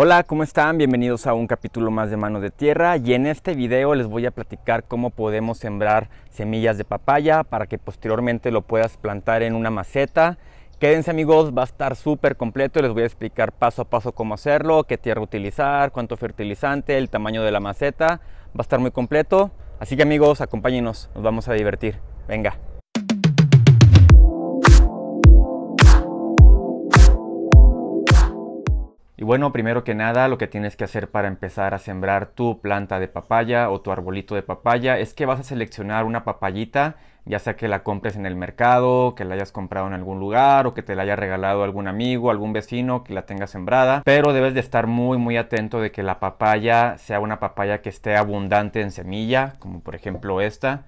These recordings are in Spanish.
Hola, ¿cómo están? Bienvenidos a un capítulo más de Mano de Tierra y en este video les voy a platicar cómo podemos sembrar semillas de papaya para que posteriormente lo puedas plantar en una maceta. Quédense amigos, va a estar súper completo, les voy a explicar paso a paso cómo hacerlo, qué tierra utilizar, cuánto fertilizante, el tamaño de la maceta, va a estar muy completo. Así que amigos, acompáñenos, nos vamos a divertir. Venga. Y bueno, primero que nada, lo que tienes que hacer para empezar a sembrar tu planta de papaya o tu arbolito de papaya es que vas a seleccionar una papayita, ya sea que la compres en el mercado, que la hayas comprado en algún lugar o que te la haya regalado algún amigo, algún vecino que la tenga sembrada, pero debes de estar muy muy atento de que la papaya sea una papaya que esté abundante en semilla, como por ejemplo esta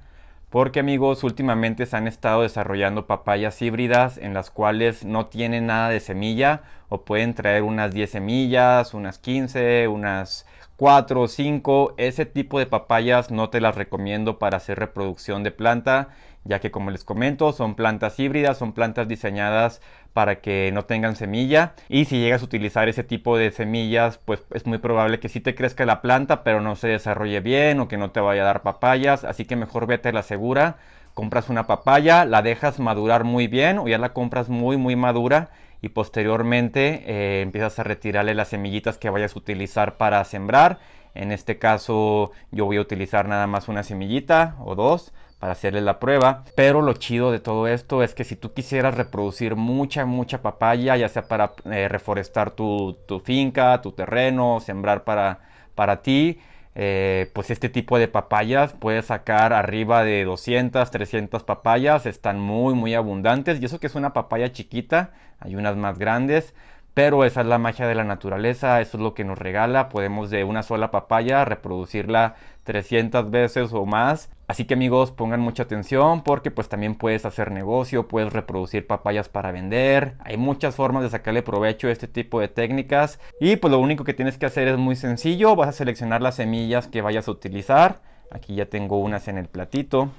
porque amigos, últimamente se han estado desarrollando papayas híbridas en las cuales no tienen nada de semilla o pueden traer unas 10 semillas, unas 15, unas 4 o 5. Ese tipo de papayas no te las recomiendo para hacer reproducción de planta ya que como les comento son plantas híbridas, son plantas diseñadas para que no tengan semilla y si llegas a utilizar ese tipo de semillas pues es muy probable que sí te crezca la planta pero no se desarrolle bien o que no te vaya a dar papayas así que mejor vete a la segura compras una papaya la dejas madurar muy bien o ya la compras muy muy madura y posteriormente eh, empiezas a retirarle las semillitas que vayas a utilizar para sembrar en este caso yo voy a utilizar nada más una semillita o dos para hacerle la prueba. Pero lo chido de todo esto es que si tú quisieras reproducir mucha, mucha papaya, ya sea para eh, reforestar tu, finca, tu terreno, sembrar para, para ti, eh, pues este tipo de papayas puedes sacar arriba de 200, 300 papayas, están muy, muy abundantes. Y eso que es una papaya chiquita, hay unas más grandes. Pero esa es la magia de la naturaleza, eso es lo que nos regala. Podemos de una sola papaya reproducirla 300 veces o más. Así que amigos, pongan mucha atención porque pues también puedes hacer negocio, puedes reproducir papayas para vender. Hay muchas formas de sacarle provecho a este tipo de técnicas. Y pues lo único que tienes que hacer es muy sencillo. Vas a seleccionar las semillas que vayas a utilizar. Aquí ya tengo unas en el platito.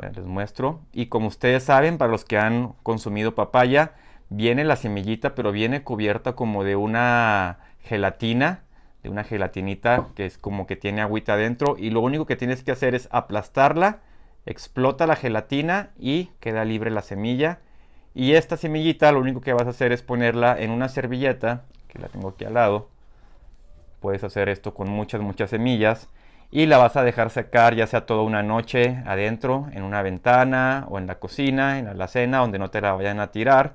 les muestro. Y como ustedes saben, para los que han consumido papaya, viene la semillita, pero viene cubierta como de una gelatina, de una gelatinita que es como que tiene agüita adentro y lo único que tienes que hacer es aplastarla, explota la gelatina y queda libre la semilla. Y esta semillita lo único que vas a hacer es ponerla en una servilleta, que la tengo aquí al lado. Puedes hacer esto con muchas, muchas semillas. Y la vas a dejar secar ya sea toda una noche adentro, en una ventana o en la cocina, en la cena, donde no te la vayan a tirar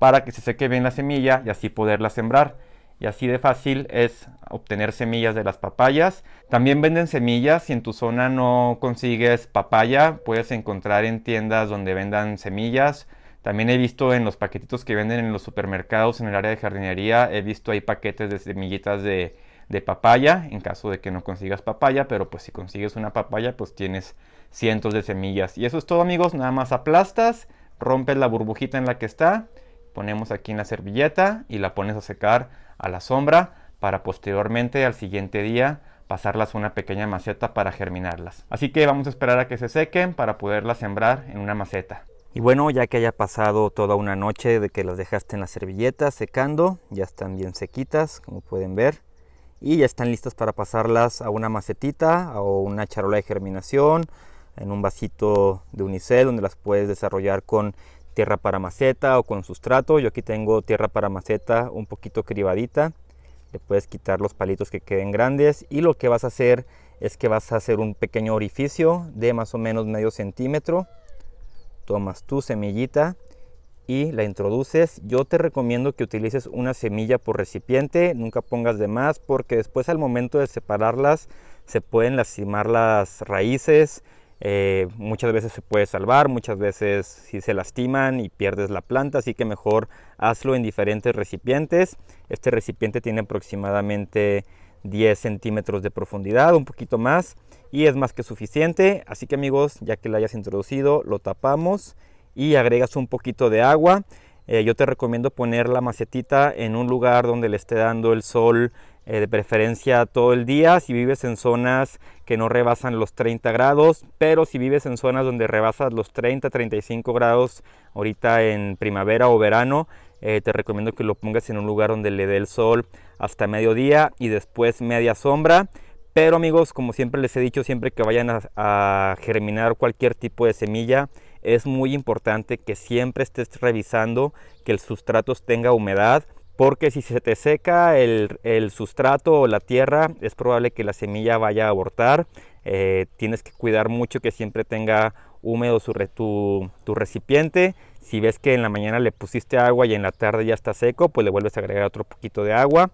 para que se seque bien la semilla y así poderla sembrar. Y así de fácil es obtener semillas de las papayas. También venden semillas. Si en tu zona no consigues papaya, puedes encontrar en tiendas donde vendan semillas. También he visto en los paquetitos que venden en los supermercados en el área de jardinería, he visto ahí paquetes de semillitas de, de papaya, en caso de que no consigas papaya, pero pues si consigues una papaya, pues tienes cientos de semillas. Y eso es todo amigos, nada más aplastas, rompes la burbujita en la que está ponemos aquí en la servilleta y la pones a secar a la sombra para posteriormente al siguiente día pasarlas a una pequeña maceta para germinarlas. Así que vamos a esperar a que se sequen para poderlas sembrar en una maceta. Y bueno, ya que haya pasado toda una noche de que las dejaste en la servilleta secando, ya están bien sequitas, como pueden ver, y ya están listas para pasarlas a una macetita o una charola de germinación, en un vasito de unicel donde las puedes desarrollar con tierra para maceta o con sustrato. Yo aquí tengo tierra para maceta un poquito cribadita. Le puedes quitar los palitos que queden grandes y lo que vas a hacer es que vas a hacer un pequeño orificio de más o menos medio centímetro. Tomas tu semillita y la introduces. Yo te recomiendo que utilices una semilla por recipiente, nunca pongas de más porque después al momento de separarlas se pueden lastimar las raíces, eh, muchas veces se puede salvar, muchas veces si se lastiman y pierdes la planta, así que mejor hazlo en diferentes recipientes. Este recipiente tiene aproximadamente 10 centímetros de profundidad, un poquito más, y es más que suficiente. Así que amigos, ya que la hayas introducido, lo tapamos y agregas un poquito de agua. Eh, yo te recomiendo poner la macetita en un lugar donde le esté dando el sol eh, de preferencia todo el día. Si vives en zonas que no rebasan los 30 grados, pero si vives en zonas donde rebasas los 30, 35 grados ahorita en primavera o verano, eh, te recomiendo que lo pongas en un lugar donde le dé el sol hasta mediodía y después media sombra. Pero amigos, como siempre les he dicho, siempre que vayan a germinar cualquier tipo de semilla, es muy importante que siempre estés revisando que el sustrato tenga humedad, porque si se te seca el, sustrato o la tierra, es probable que la semilla vaya a abortar. Eh, tienes que cuidar mucho que siempre tenga húmedo su, tu, tu, recipiente. Si ves que en la mañana le pusiste agua y en la tarde ya está seco, pues le vuelves a agregar otro poquito de agua.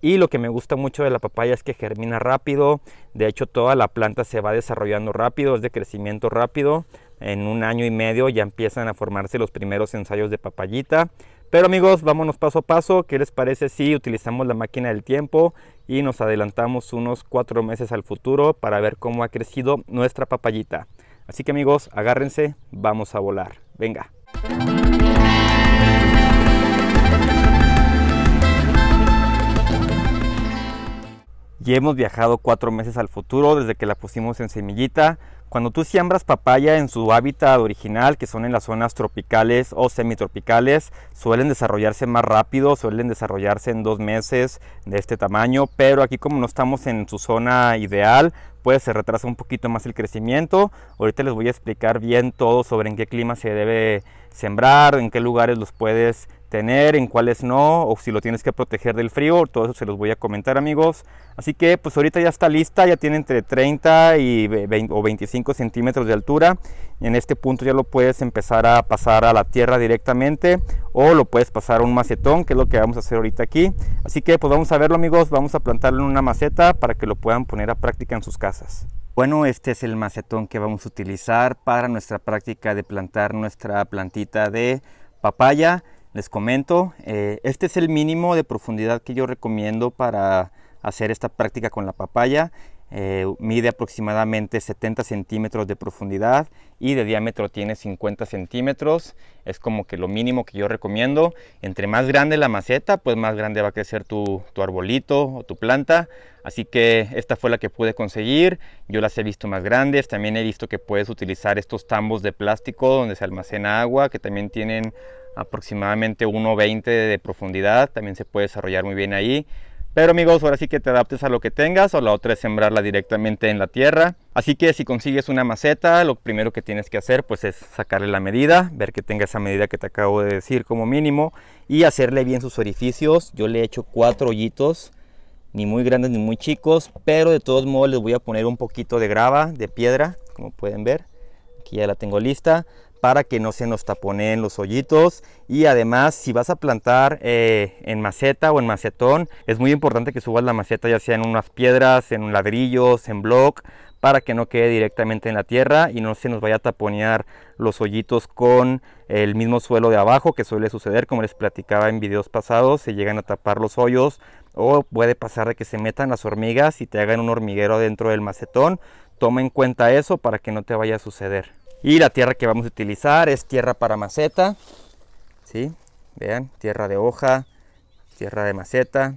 Y lo que me gusta mucho de la papaya es que germina rápido. De hecho, toda la planta se va desarrollando rápido, es de crecimiento rápido. En un año y medio ya empiezan a formarse los primeros ensayos de papayita. Pero amigos, vámonos paso a paso. ¿Qué les parece si utilizamos la máquina del tiempo y nos adelantamos unos cuatro meses al futuro para ver cómo ha crecido nuestra papayita? Así que amigos, agárrense, vamos a volar. Venga. ya hemos viajado cuatro meses al futuro desde que la pusimos en semillita. Cuando tú siembras papaya en su hábitat original, que son en las zonas tropicales o semitropicales, suelen desarrollarse más rápido, suelen desarrollarse en dos meses de este tamaño, pero aquí como no estamos en su zona ideal, puede se retrasa un poquito más el crecimiento. Ahorita les voy a explicar bien todo sobre en qué clima se debe sembrar, en qué lugares los puedes tener, en cuáles no, o si lo tienes que proteger del frío, todo eso se los voy a comentar amigos. Así que pues ahorita ya está lista, ya tiene entre 30 y 20, o 25 centímetros de altura. En este punto ya lo puedes empezar a pasar a la tierra directamente o lo puedes pasar a un macetón, que es lo que vamos a hacer ahorita aquí. Así que pues vamos a verlo amigos, vamos a plantarlo en una maceta para que lo puedan poner a práctica en sus casas. Bueno, este es el macetón que vamos a utilizar para nuestra práctica de plantar nuestra plantita de papaya les comento, eh, este es el mínimo de profundidad que yo recomiendo para hacer esta práctica con la papaya. Eh, mide aproximadamente 70 centímetros de profundidad y de diámetro tiene 50 centímetros. Es como que lo mínimo que yo recomiendo. Entre más grande la maceta, pues más grande va a crecer tu, tu arbolito o tu planta. Así que esta fue la que pude conseguir. Yo las he visto más grandes. También he visto que puedes utilizar estos tambos de plástico donde se almacena agua, que también tienen aproximadamente 1.20 de profundidad, también se puede desarrollar muy bien ahí. Pero amigos, ahora sí que te adaptes a lo que tengas o la otra es sembrarla directamente en la tierra. Así que si consigues una maceta, lo primero que tienes que hacer pues es sacarle la medida, ver que tenga esa medida que te acabo de decir como mínimo y hacerle bien sus orificios. Yo le he hecho cuatro hoyitos, ni muy grandes ni muy chicos, pero de todos modos les voy a poner un poquito de grava, de piedra, como pueden ver. Aquí ya la tengo lista para que no se nos taponeen los hoyitos y además si vas a plantar eh, en maceta o en macetón es muy importante que subas la maceta ya sea en unas piedras, en ladrillos, en block para que no quede directamente en la tierra y no se nos vaya a taponear los hoyitos con el mismo suelo de abajo que suele suceder como les platicaba en videos pasados se llegan a tapar los hoyos o puede pasar de que se metan las hormigas y te hagan un hormiguero dentro del macetón toma en cuenta eso para que no te vaya a suceder y la tierra que vamos a utilizar es tierra para maceta. ¿sí? Vean, tierra de hoja, tierra de maceta.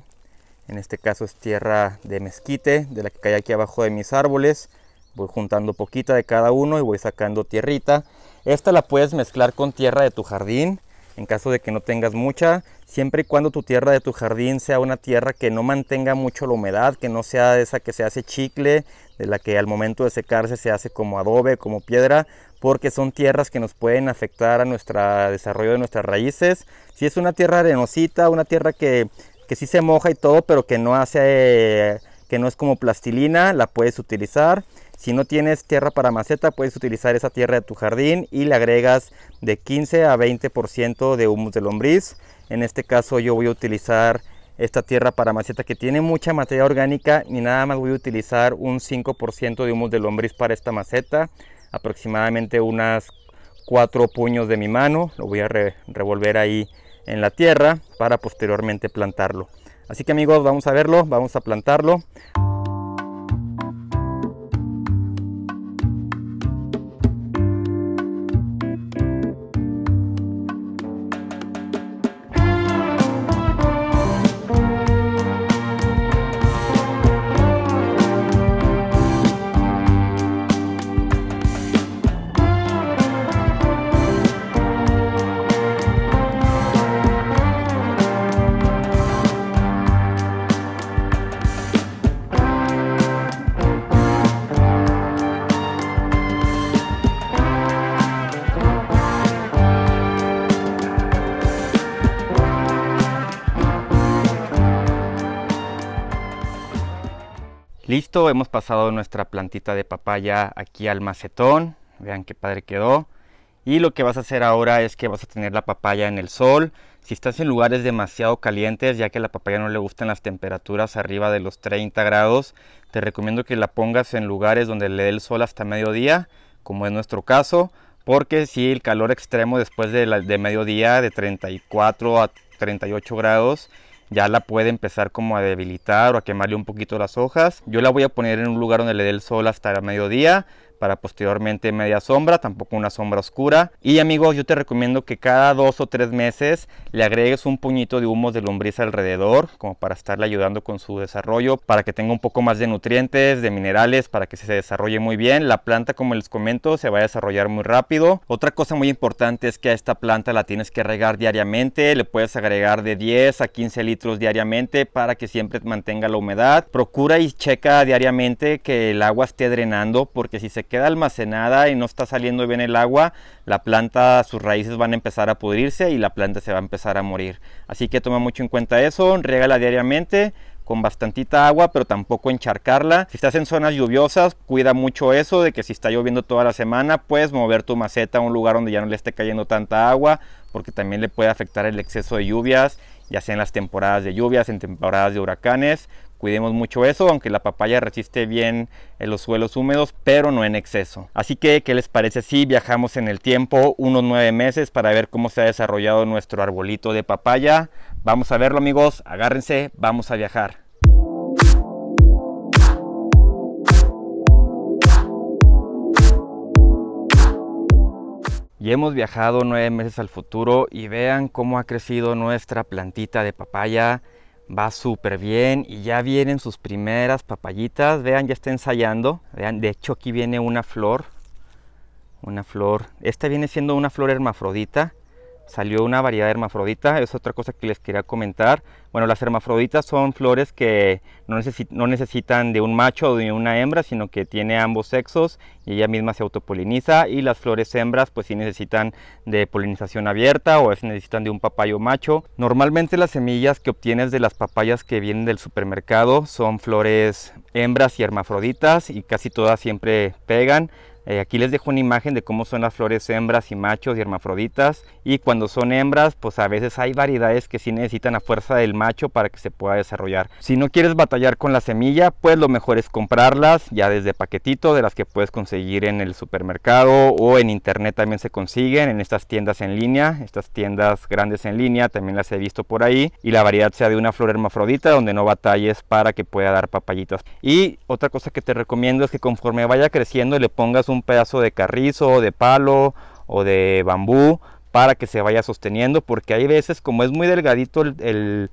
En este caso es tierra de mezquite, de la que cae aquí abajo de mis árboles. Voy juntando poquita de cada uno y voy sacando tierrita. Esta la puedes mezclar con tierra de tu jardín en caso de que no tengas mucha, siempre y cuando tu tierra de tu jardín sea una tierra que no mantenga mucho la humedad, que no sea esa que se hace chicle, de la que al momento de secarse se hace como adobe, como piedra, porque son tierras que nos pueden afectar a nuestro desarrollo de nuestras raíces. Si es una tierra arenosita, una tierra que, que sí se moja y todo, pero que no hace, que no es como plastilina, la puedes utilizar. Si no tienes tierra para maceta, puedes utilizar esa tierra de tu jardín y le agregas de 15 a 20% de humus de lombriz. En este caso yo voy a utilizar esta tierra para maceta que tiene mucha materia orgánica y nada más voy a utilizar un 5% de humus de lombriz para esta maceta aproximadamente unas cuatro puños de mi mano, lo voy a revolver ahí en la tierra para posteriormente plantarlo. Así que amigos, vamos a verlo, vamos a plantarlo. hemos pasado nuestra plantita de papaya aquí al macetón. Vean qué padre quedó. Y lo que vas a hacer ahora es que vas a tener la papaya en el sol. Si estás en lugares demasiado calientes, ya que a la papaya no le gustan las temperaturas arriba de los 30 grados, te recomiendo que la pongas en lugares donde le dé el sol hasta mediodía, como es nuestro caso, porque si el calor extremo después de mediodía de 34 a 38 grados, ya la puede empezar como a debilitar o a quemarle un poquito las hojas. Yo la voy a poner en un lugar donde le dé el sol hasta el mediodía para posteriormente media sombra, tampoco una sombra oscura. Y amigos, yo te recomiendo que cada dos o tres meses le agregues un puñito de humo de lombriz alrededor, como para estarle ayudando con su desarrollo, para que tenga un poco más de nutrientes, de minerales, para que se desarrolle muy bien. La planta, como les comento, se va a desarrollar muy rápido. Otra cosa muy importante es que a esta planta la tienes que regar diariamente, le puedes agregar de 10 a 15 litros diariamente para que siempre mantenga la humedad. Procura y checa diariamente que el agua esté drenando, porque si se queda almacenada y no está saliendo bien el agua, la planta, sus raíces van a empezar a pudrirse y la planta se va a empezar a morir. Así que toma mucho en cuenta eso, riégala diariamente con bastantita agua, pero tampoco encharcarla. Si estás en zonas lluviosas, cuida mucho eso de que si está lloviendo toda la semana, puedes mover tu maceta a un lugar donde ya no le esté cayendo tanta agua, porque también le puede afectar el exceso de lluvias, ya sea en las temporadas de lluvias, en temporadas de huracanes cuidemos mucho eso, aunque la papaya resiste bien en los suelos húmedos, pero no en exceso. Así que, ¿qué les parece si viajamos en el tiempo unos nueve meses para ver cómo se ha desarrollado nuestro arbolito de papaya? Vamos a verlo amigos, agárrense, vamos a viajar. Y hemos viajado nueve meses al futuro y vean cómo ha crecido nuestra plantita de papaya va súper bien y ya vienen sus primeras papayitas. Vean, ya está ensayando. Vean, de hecho aquí viene una flor. Una flor. Esta viene siendo una flor hermafrodita salió una variedad de hermafrodita, es otra cosa que les quería comentar. Bueno, las hermafroditas son flores que no, necesitan de un macho o de una hembra, sino que tiene ambos sexos y ella misma se autopoliniza y las flores hembras pues sí necesitan de polinización abierta o es necesitan de un papayo macho. Normalmente las semillas que obtienes de las papayas que vienen del supermercado son flores hembras y hermafroditas y casi todas siempre pegan. Eh, aquí les dejo una imagen de cómo son las flores hembras y machos y hermafroditas. Y cuando son hembras, pues a veces hay variedades que sí necesitan la fuerza del macho para que se pueda desarrollar. Si no quieres batallar con la semilla, pues lo mejor es comprarlas ya desde paquetito de las que puedes conseguir en el supermercado o en internet también se consiguen en estas tiendas en línea, estas tiendas grandes en línea también las he visto por ahí y la variedad sea de una flor hermafrodita donde no batalles para que pueda dar papayitas. Y otra cosa que te recomiendo es que conforme vaya creciendo le pongas un pedazo de carrizo, de palo o de bambú para que se vaya sosteniendo, porque hay veces como es muy delgadito el,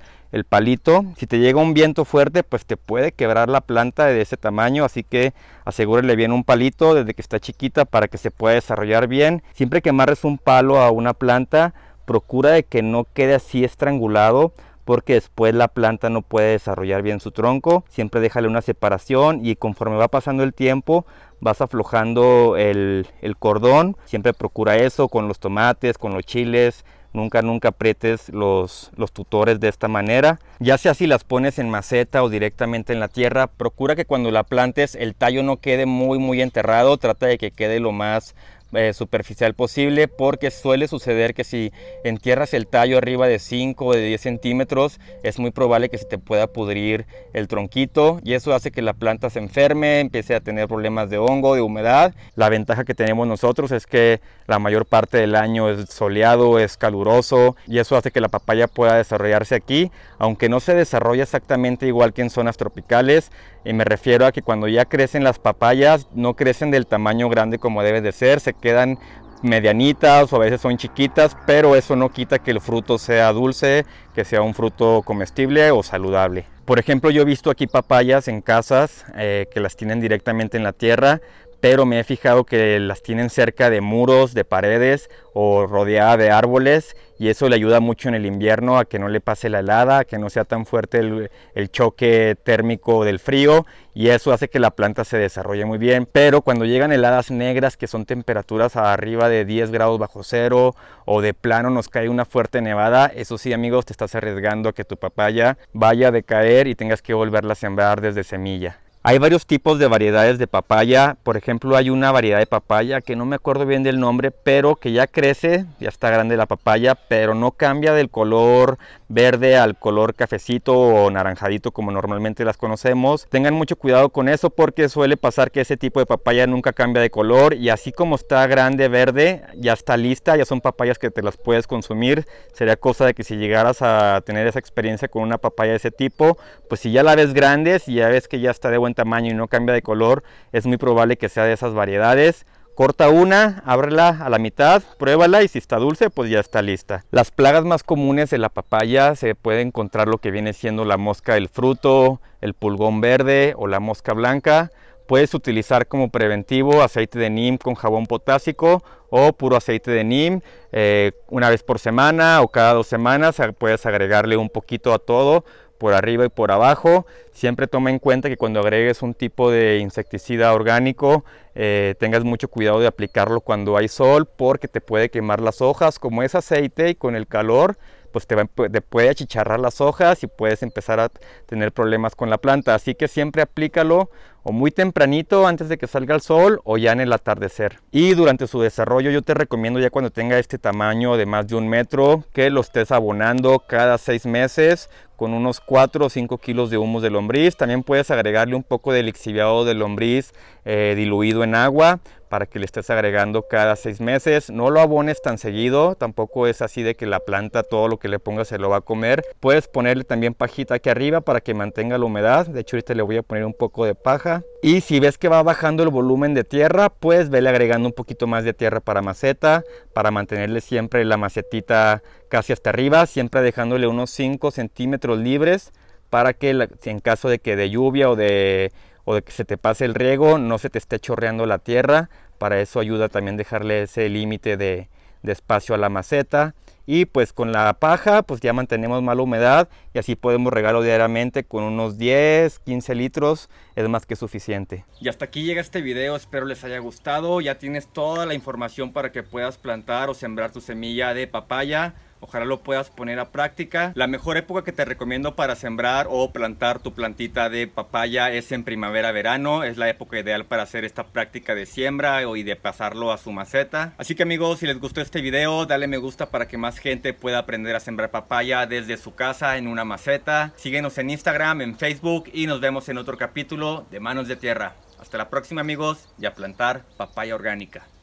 palito, si te llega un viento fuerte, pues te puede quebrar la planta de ese tamaño, así que asegúrele bien un palito desde que está chiquita para que se pueda desarrollar bien. Siempre que amarres un palo a una planta, procura de que no quede así estrangulado, porque después la planta no puede desarrollar bien su tronco. Siempre déjale una separación y conforme va pasando el tiempo vas aflojando el, cordón. Siempre procura eso con los tomates, con los chiles, Nunca, nunca aprietes los, los, tutores de esta manera. Ya sea si las pones en maceta o directamente en la tierra, procura que cuando la plantes el tallo no quede muy, muy enterrado. Trata de que quede lo más eh, superficial posible porque suele suceder que si entierras el tallo arriba de 5 o de 10 centímetros es muy probable que se te pueda pudrir el tronquito y eso hace que la planta se enferme, empiece a tener problemas de hongo, de humedad. La ventaja que tenemos nosotros es que la mayor parte del año es soleado, es caluroso y eso hace que la papaya pueda desarrollarse aquí, aunque no se desarrolla exactamente igual que en zonas tropicales. ...y me refiero a que cuando ya crecen las papayas, no crecen del tamaño grande como debe de ser, se quedan medianitas o a veces son chiquitas, pero eso no quita que el fruto sea dulce, que sea un fruto comestible o saludable. Por ejemplo, yo he visto aquí papayas en casas eh, que las tienen directamente en la tierra, pero me he fijado que las tienen cerca de muros, de paredes o rodeada de árboles y eso le ayuda mucho en el invierno a que no le pase la helada, a que no sea tan fuerte el, choque térmico del frío y eso hace que la planta se desarrolle muy bien. Pero cuando llegan heladas negras que son temperaturas arriba de 10 grados bajo cero o de plano nos cae una fuerte nevada, eso sí amigos te estás arriesgando a que tu papaya vaya a decaer y tengas que volverla a sembrar desde semilla. Hay varios tipos de variedades de papaya, por ejemplo hay una variedad de papaya que no me acuerdo bien del nombre, pero que ya crece, ya está grande la papaya, pero no cambia del color verde al color cafecito o naranjadito como normalmente las conocemos. Tengan mucho cuidado con eso porque suele pasar que ese tipo de papaya nunca cambia de color y así como está grande verde, ya está lista, ya son papayas que te las puedes consumir. Sería cosa de que si llegaras a tener esa experiencia con una papaya de ese tipo, pues si ya la ves grande, si ya ves que ya está de buen tamaño y no cambia de color, es muy probable que sea de esas variedades. Corta una, ábrela a la mitad, pruébala y si está dulce, pues ya está lista. Las plagas más comunes de la papaya se puede encontrar lo que viene siendo la mosca del fruto, el pulgón verde o la mosca blanca. Puedes utilizar como preventivo aceite de neem con jabón potásico o puro aceite de neem. Eh, una vez por semana o cada dos semanas puedes agregarle un poquito a todo por arriba y por abajo. Siempre toma en cuenta que cuando agregues un tipo de insecticida orgánico, eh, tengas mucho cuidado de aplicarlo cuando hay sol porque te puede quemar las hojas. Como es aceite y con el calor, pues te, puede achicharrar las hojas y puedes empezar a tener problemas con la planta. Así que siempre aplícalo o muy tempranito antes de que salga el sol o ya en el atardecer. Y durante su desarrollo yo te recomiendo ya cuando tenga este tamaño de más de un metro que lo estés abonando cada seis meses con unos 4 o 5 kilos de humus de lombriz. También puedes agregarle un poco de lixiviado de lombriz eh, diluido en agua para que le estés agregando cada seis meses. No lo abones tan seguido, tampoco es así de que la planta todo lo que le pongas se lo va a comer. Puedes ponerle también pajita aquí arriba para que mantenga la humedad. De hecho ahorita le voy a poner un poco de paja. Y si ves que va bajando el volumen de tierra, puedes vele agregando un poquito más de tierra para maceta, para mantenerle siempre la macetita casi hasta arriba, siempre dejándole unos 5 centímetros libres para que en caso de que de lluvia o de o de que se te pase el riego, no se te esté chorreando la tierra. Para eso ayuda también dejarle ese límite de, espacio a la maceta. Y pues con la paja pues ya mantenemos mala humedad y así podemos regarlo diariamente con unos 10, 15 litros, es más que suficiente. Y hasta aquí llega este video, espero les haya gustado, ya tienes toda la información para que puedas plantar o sembrar tu semilla de papaya. Ojalá lo puedas poner a práctica. La mejor época que te recomiendo para sembrar o plantar tu plantita de papaya es en primavera-verano. Es la época ideal para hacer esta práctica de siembra y de pasarlo a su maceta. Así que amigos, si les gustó este video, dale me gusta para que más gente pueda aprender a sembrar papaya desde su casa en una maceta. Síguenos en Instagram, en Facebook y nos vemos en otro capítulo de Manos de Tierra. Hasta la próxima amigos y a plantar papaya orgánica.